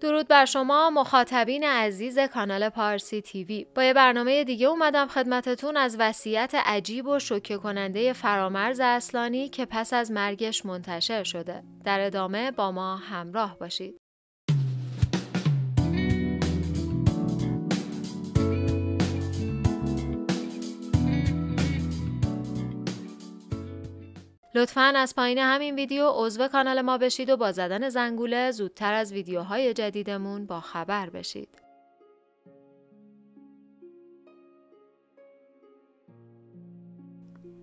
درود بر شما مخاطبین عزیز کانال پارسی تیوی با یه برنامه دیگه اومدم خدمتتون از وصیت عجیب و شوکه کننده فرامرز اصلانی که پس از مرگش منتشر شده در ادامه با ما همراه باشید لطفا از پایین همین ویدیو عضو کانال ما بشید و با زدن زنگوله زودتر از ویدیوهای جدیدمون با خبر بشید.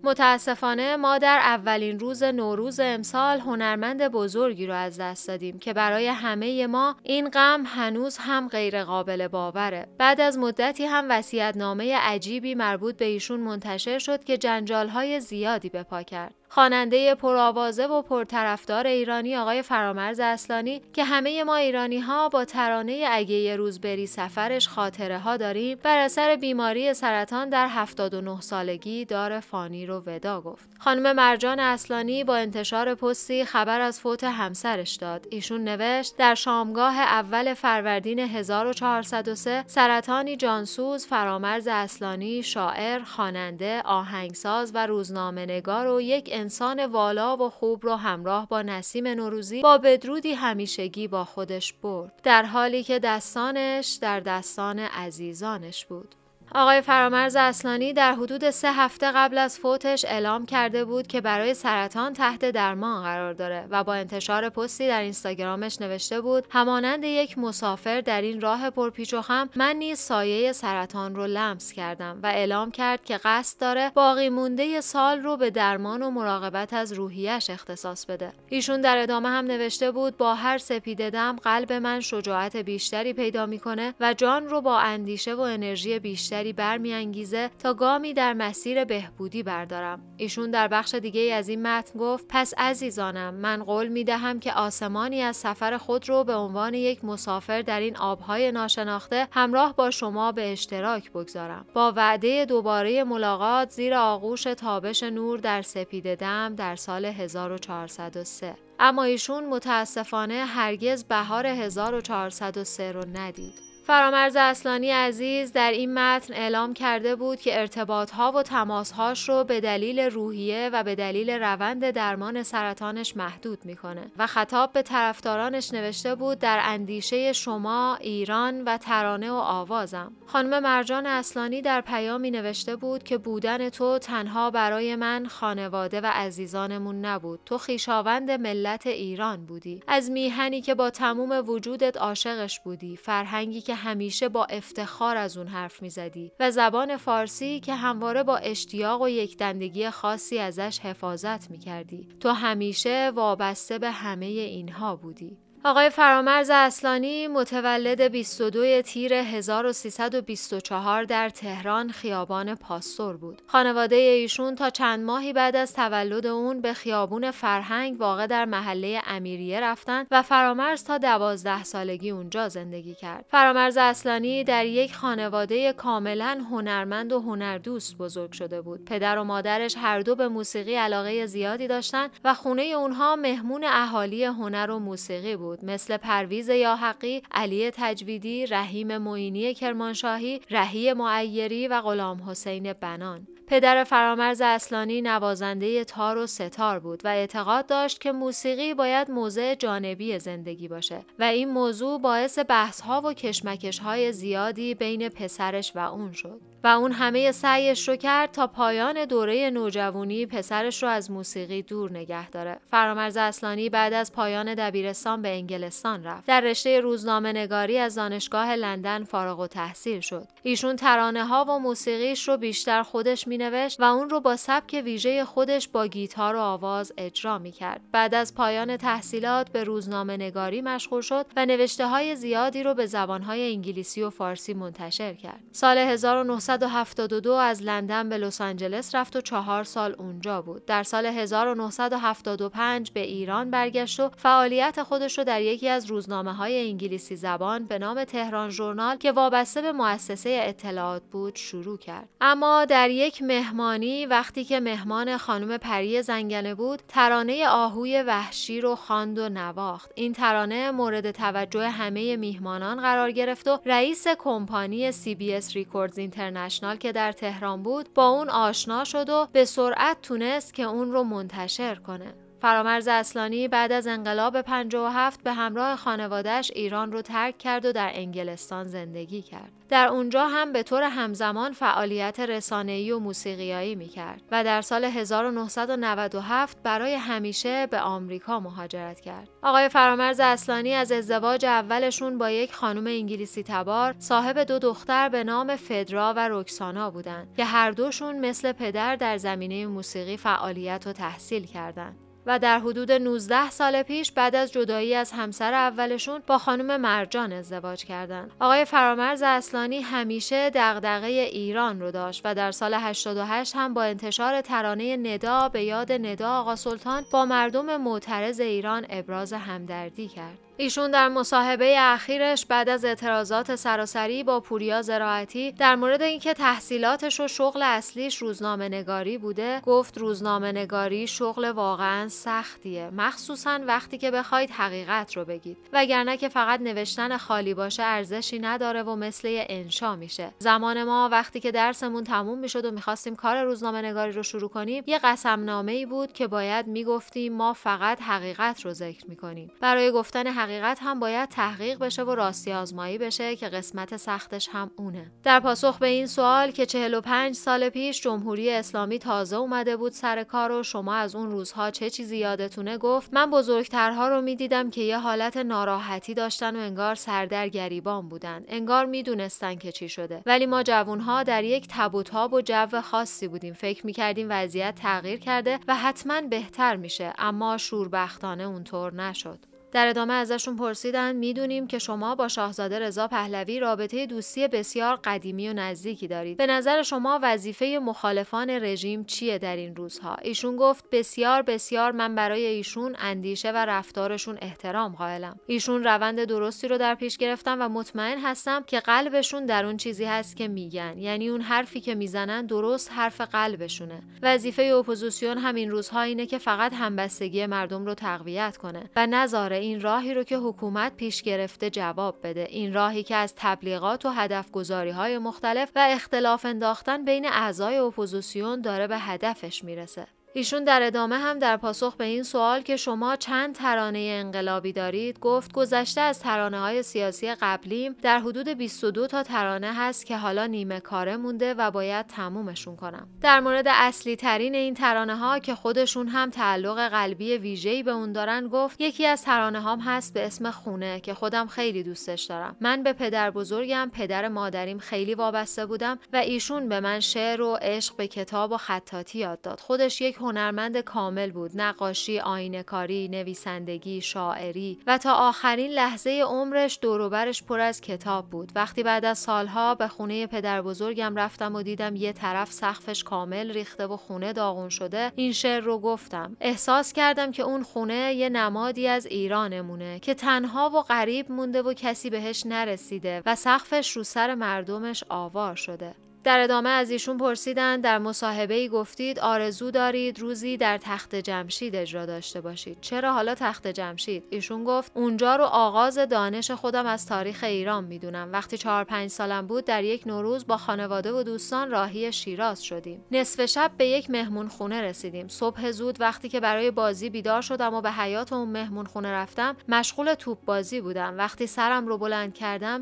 متاسفانه ما در اولین روز نوروز امسال هنرمند بزرگی رو از دست دادیم که برای همه ما این غم هنوز هم غیر قابل باوره. بعد از مدتی هم نامه عجیبی مربوط به ایشون منتشر شد که جنجالهای زیادی به پا کرد. خواننده پرآوازه و پرطرفدار ایرانی آقای فرامرز اصلانی که همه ما ایرانی ها با ترانه اگه یه روز بری سفرش خاطره ها داریم بر اثر بیماری سرطان در 79 سالگی دار فانی رو ودا گفت. خانم مرجان اصلانی با انتشار پستی خبر از فوت همسرش داد. ایشون نوشت در شامگاه اول فروردین 1403 سرطانی جانسوز فرامرز اصلانی شاعر، خواننده، آهنگساز و روزنامه‌نگار و یک انسان والا و خوب را همراه با نسیم نوروزی با بدرودی همیشگی با خودش برد در حالی که دستانش در دستان عزیزانش بود آقای فرامرز اصلانی در حدود سه هفته قبل از فوتش اعلام کرده بود که برای سرطان تحت درمان قرار داره و با انتشار پستی در اینستاگرامش نوشته بود همانند یک مسافر در این راه پرپیچ و خم من نیز سایه سرطان رو لمس کردم و اعلام کرد که قصد داره باقی مونده سال رو به درمان و مراقبت از روحیش اختصاص بده ایشون در ادامه هم نوشته بود با هر سپیده دم قلب من شجاعت بیشتری پیدا میکنه و جان رو با اندیشه و انرژی بیشتر بیشتری برمیانگیزه تا گامی در مسیر بهبودی بردارم ایشون در بخش دیگه از این متن گفت پس عزیزانم من قول می دهم که آسمانی از سفر خود رو به عنوان یک مسافر در این آبهای ناشناخته همراه با شما به اشتراک بگذارم با وعده دوباره ملاقات زیر آغوش تابش نور در سپید دم در سال 1403 اما ایشون متاسفانه هرگز بهار 1403 رو ندید فرامرز اصلانی عزیز در این متن اعلام کرده بود که ارتباطها و تماسهاش رو به دلیل روحیه و به دلیل روند درمان سرطانش محدود میکنه و خطاب به طرفدارانش نوشته بود در اندیشه شما ایران و ترانه و آوازم خانم مرجان اصلانی در پیامی نوشته بود که بودن تو تنها برای من خانواده و عزیزانمون نبود تو خیشاوند ملت ایران بودی از میهنی که با تموم وجودت عاشقش بودی فرهنگی که همیشه با افتخار از اون حرف میزدی و زبان فارسی که همواره با اشتیاق و یکدندگی خاصی ازش حفاظت میکردی تو همیشه وابسته به همه اینها بودی آقای فرامرز اصلانی متولد 22 تیر 1324 در تهران خیابان پاستور بود. خانواده ایشون تا چند ماهی بعد از تولد اون به خیابون فرهنگ واقع در محله امیریه رفتند و فرامرز تا 12 سالگی اونجا زندگی کرد. فرامرز اصلانی در یک خانواده کاملا هنرمند و هنردوست بزرگ شده بود. پدر و مادرش هر دو به موسیقی علاقه زیادی داشتند و خونه اونها مهمون اهالی هنر و موسیقی بود. بود مثل پرویز یا حقی، علی تجویدی، رحیم معینی کرمانشاهی، رهی معیری و غلام حسین بنان. پدر فرامرز اصلانی نوازنده تار و ستار بود و اعتقاد داشت که موسیقی باید موضع جانبی زندگی باشه و این موضوع باعث بحث ها و کشمکش های زیادی بین پسرش و اون شد. و اون همه سعیش رو کرد تا پایان دوره نوجوانی پسرش رو از موسیقی دور نگه داره. فرامرز اصلانی بعد از پایان دبیرستان به انگلستان رفت. در رشته روزنامه نگاری از دانشگاه لندن فارغ و تحصیل شد. ایشون ترانه ها و موسیقیش رو بیشتر خودش می نوشت و اون رو با سبک ویژه خودش با گیتار و آواز اجرا می کرد. بعد از پایان تحصیلات به روزنامه نگاری مشغول شد و نوشته های زیادی رو به زبان انگلیسی و فارسی منتشر کرد. سال 19 1972 از لندن به لس آنجلس رفت و چهار سال اونجا بود. در سال 1975 به ایران برگشت و فعالیت خودش رو در یکی از روزنامه های انگلیسی زبان به نام تهران ژورنال که وابسته به مؤسسه اطلاعات بود شروع کرد. اما در یک مهمانی وقتی که مهمان خانم پری زنگنه بود، ترانه آهوی وحشی رو خواند و نواخت. این ترانه مورد توجه همه میهمانان قرار گرفت و رئیس کمپانی CBS Records اینترنت اینترنشنال که در تهران بود با اون آشنا شد و به سرعت تونست که اون رو منتشر کنه. فرامرز اصلانی بعد از انقلاب 57 به همراه خانوادهش ایران رو ترک کرد و در انگلستان زندگی کرد. در اونجا هم به طور همزمان فعالیت رسانه‌ای و موسیقیایی میکرد و در سال 1997 برای همیشه به آمریکا مهاجرت کرد. آقای فرامرز اصلانی از ازدواج اولشون با یک خانم انگلیسی تبار صاحب دو دختر به نام فدرا و رکسانا بودند که هر دوشون مثل پدر در زمینه موسیقی فعالیت و تحصیل کردند. و در حدود 19 سال پیش بعد از جدایی از همسر اولشون با خانم مرجان ازدواج کردند. آقای فرامرز اصلانی همیشه دغدغه ایران رو داشت و در سال 88 هم با انتشار ترانه ندا به یاد ندا آقا سلطان با مردم معترض ایران ابراز همدردی کرد. ایشون در مصاحبه اخیرش بعد از اعتراضات سراسری با پوریا زراعتی در مورد اینکه تحصیلاتش و شغل اصلیش روزنامه نگاری بوده گفت روزنامه نگاری شغل واقعا سختیه مخصوصا وقتی که بخواید حقیقت رو بگید وگرنه که فقط نوشتن خالی باشه ارزشی نداره و مثل یه انشا میشه زمان ما وقتی که درسمون تموم میشد و میخواستیم کار روزنامه نگاری رو شروع کنیم یه قسمنامه ای بود که باید میگفتیم ما فقط حقیقت رو ذکر میکنیم برای گفتن حقیقت هم باید تحقیق بشه و راستی آزمایی بشه که قسمت سختش هم اونه در پاسخ به این سوال که 45 سال پیش جمهوری اسلامی تازه اومده بود سر کار و شما از اون روزها چه چیزی یادتونه گفت من بزرگترها رو میدیدم که یه حالت ناراحتی داشتن و انگار سردر گریبان بودن انگار میدونستن که چی شده ولی ما جوونها در یک تب و تاب و جو خاصی بودیم فکر میکردیم وضعیت تغییر کرده و حتما بهتر میشه اما شوربختانه اونطور نشد در ادامه ازشون پرسیدن میدونیم که شما با شاهزاده رضا پهلوی رابطه دوستی بسیار قدیمی و نزدیکی دارید. به نظر شما وظیفه مخالفان رژیم چیه در این روزها؟ ایشون گفت بسیار بسیار من برای ایشون اندیشه و رفتارشون احترام قائلم. ایشون روند درستی رو در پیش گرفتم و مطمئن هستم که قلبشون در اون چیزی هست که میگن. یعنی اون حرفی که میزنن درست حرف قلبشونه. وظیفه اپوزیسیون همین روزها اینه که فقط همبستگی مردم رو تقویت کنه و نذاره این راهی رو که حکومت پیش گرفته جواب بده این راهی که از تبلیغات و گذاری های مختلف و اختلاف انداختن بین اعضای اپوزیسیون داره به هدفش میرسه ایشون در ادامه هم در پاسخ به این سوال که شما چند ترانه انقلابی دارید گفت گذشته از ترانه های سیاسی قبلیم در حدود 22 تا ترانه هست که حالا نیمه کاره مونده و باید تمومشون کنم در مورد اصلی ترین این ترانه ها که خودشون هم تعلق قلبی ویژه‌ای به اون دارن گفت یکی از ترانه هام هست به اسم خونه که خودم خیلی دوستش دارم من به پدر بزرگم پدر مادریم خیلی وابسته بودم و ایشون به من شعر و عشق به کتاب و خطاطی یاد داد خودش یک هنرمند کامل بود نقاشی آینکاری، نویسندگی شاعری و تا آخرین لحظه عمرش دوروبرش پر از کتاب بود وقتی بعد از سالها به خونه پدر بزرگم رفتم و دیدم یه طرف سقفش کامل ریخته و خونه داغون شده این شعر رو گفتم احساس کردم که اون خونه یه نمادی از ایرانمونه که تنها و غریب مونده و کسی بهش نرسیده و سقفش رو سر مردمش آوار شده در ادامه از ایشون پرسیدن در مصاحبه ای گفتید آرزو دارید روزی در تخت جمشید اجرا داشته باشید چرا حالا تخت جمشید ایشون گفت اونجا رو آغاز دانش خودم از تاریخ ایران میدونم وقتی چهار پنج سالم بود در یک نوروز با خانواده و دوستان راهی شیراز شدیم نصف شب به یک مهمون خونه رسیدیم صبح زود وقتی که برای بازی بیدار شدم و به حیات اون مهمون خونه رفتم مشغول توپ بازی بودم وقتی سرم رو بلند کردم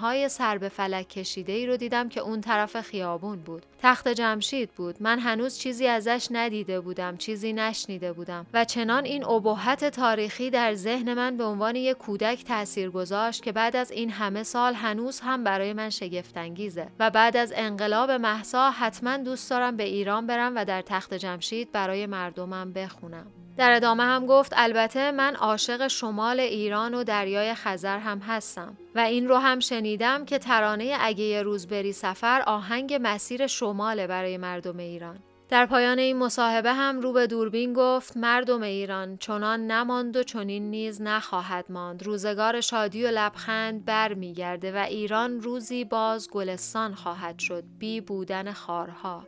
های سر به فلک کشیده ای رو دیدم که اون طرف خیابون بود تخت جمشید بود من هنوز چیزی ازش ندیده بودم چیزی نشنیده بودم و چنان این ابهت تاریخی در ذهن من به عنوان یک کودک تاثیر گذاشت که بعد از این همه سال هنوز هم برای من شگفتانگیزه و بعد از انقلاب محسا حتما دوست دارم به ایران برم و در تخت جمشید برای مردمم بخونم در ادامه هم گفت البته من عاشق شمال ایران و دریای خزر هم هستم و این رو هم شنیدم که ترانه اگه یه روز بری سفر آهنگ مسیر شماله برای مردم ایران در پایان این مصاحبه هم رو به دوربین گفت مردم ایران چنان نماند و چنین نیز نخواهد ماند روزگار شادی و لبخند بر میگرده و ایران روزی باز گلستان خواهد شد بی بودن خارها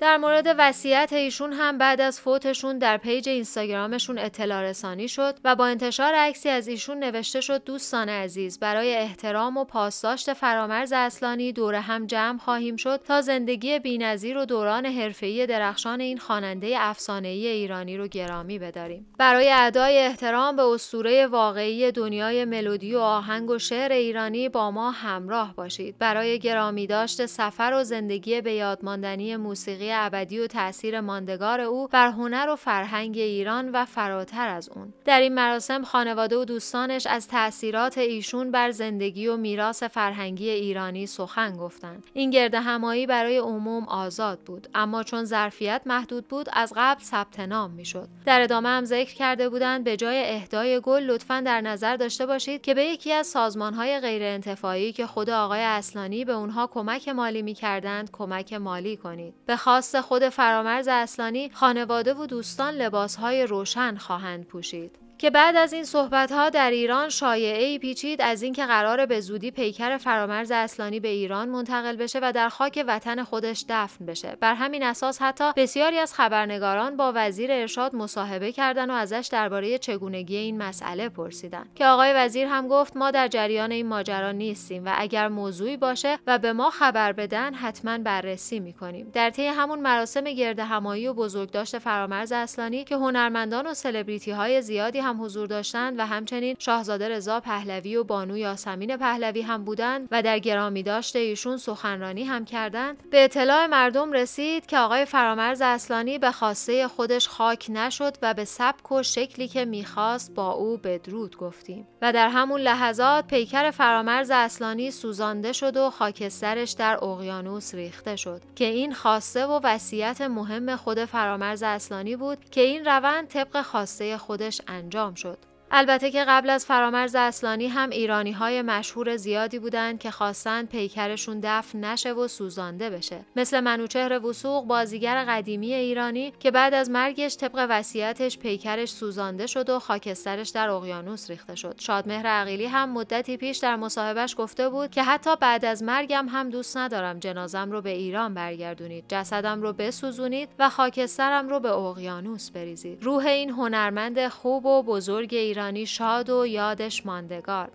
در مورد وصیت ایشون هم بعد از فوتشون در پیج اینستاگرامشون اطلاع رسانی شد و با انتشار عکسی از ایشون نوشته شد دوستان عزیز برای احترام و پاسداشت فرامرز اصلانی دور هم جمع خواهیم شد تا زندگی بینظیر و دوران حرفه‌ای درخشان این خواننده افسانه‌ای ایرانی رو گرامی بداریم برای ادای احترام به اسطوره واقعی دنیای ملودی و آهنگ و شعر ایرانی با ما همراه باشید برای گرامی داشت سفر و زندگی به یادماندنی موسیقی ابدی و تاثیر ماندگار او بر هنر و فرهنگ ایران و فراتر از اون در این مراسم خانواده و دوستانش از تاثیرات ایشون بر زندگی و میراث فرهنگی ایرانی سخن گفتند این گرد همایی برای عموم آزاد بود اما چون ظرفیت محدود بود از قبل ثبت نام میشد در ادامه هم ذکر کرده بودند به جای اهدای گل لطفا در نظر داشته باشید که به یکی از سازمانهای غیر انتفاعی که خود آقای اصلانی به اونها کمک مالی میکردند کمک مالی کنید به خاص خود فرامرز اصلانی خانواده و دوستان لباسهای روشن خواهند پوشید. که بعد از این صحبت ها در ایران شایعه ای پیچید از اینکه قرار به زودی پیکر فرامرز اصلانی به ایران منتقل بشه و در خاک وطن خودش دفن بشه بر همین اساس حتی بسیاری از خبرنگاران با وزیر ارشاد مصاحبه کردن و ازش درباره چگونگی این مسئله پرسیدن که آقای وزیر هم گفت ما در جریان این ماجرا نیستیم و اگر موضوعی باشه و به ما خبر بدن حتما بررسی میکنیم در طی همون مراسم گرد همایی و بزرگداشت فرامرز اصلانی که هنرمندان و سلبریتی های زیادی هم حضور داشتند و همچنین شاهزاده رضا پهلوی و بانو یاسمین پهلوی هم بودند و در گرامی داشته ایشون سخنرانی هم کردند به اطلاع مردم رسید که آقای فرامرز اصلانی به خواسته خودش خاک نشد و به سبک و شکلی که میخواست با او بدرود گفتیم و در همون لحظات پیکر فرامرز اصلانی سوزانده شد و خاکسترش در اقیانوس ریخته شد که این خواسته و وصیت مهم خود فرامرز اصلانی بود که این روند طبق خواسته خودش انجام انجام شد البته که قبل از فرامرز اصلانی هم ایرانی های مشهور زیادی بودند که خواستن پیکرشون دفن نشه و سوزانده بشه مثل منوچهر وسوق بازیگر قدیمی ایرانی که بعد از مرگش طبق وصیتش پیکرش سوزانده شد و خاکسترش در اقیانوس ریخته شد شادمهر عقیلی هم مدتی پیش در مصاحبهش گفته بود که حتی بعد از مرگم هم دوست ندارم جنازم رو به ایران برگردونید جسدم رو بسوزونید و خاکسترم رو به اقیانوس بریزید روح این هنرمند خوب و بزرگ ایرانی شاد و یادش ماندگار.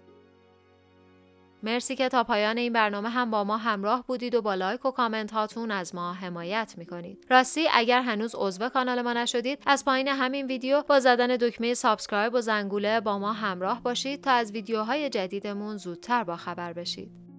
مرسی که تا پایان این برنامه هم با ما همراه بودید و با لایک و کامنت هاتون از ما حمایت میکنید راستی اگر هنوز عضو کانال ما نشدید از پایین همین ویدیو با زدن دکمه سابسکرایب و زنگوله با ما همراه باشید تا از ویدیوهای جدیدمون زودتر با خبر بشید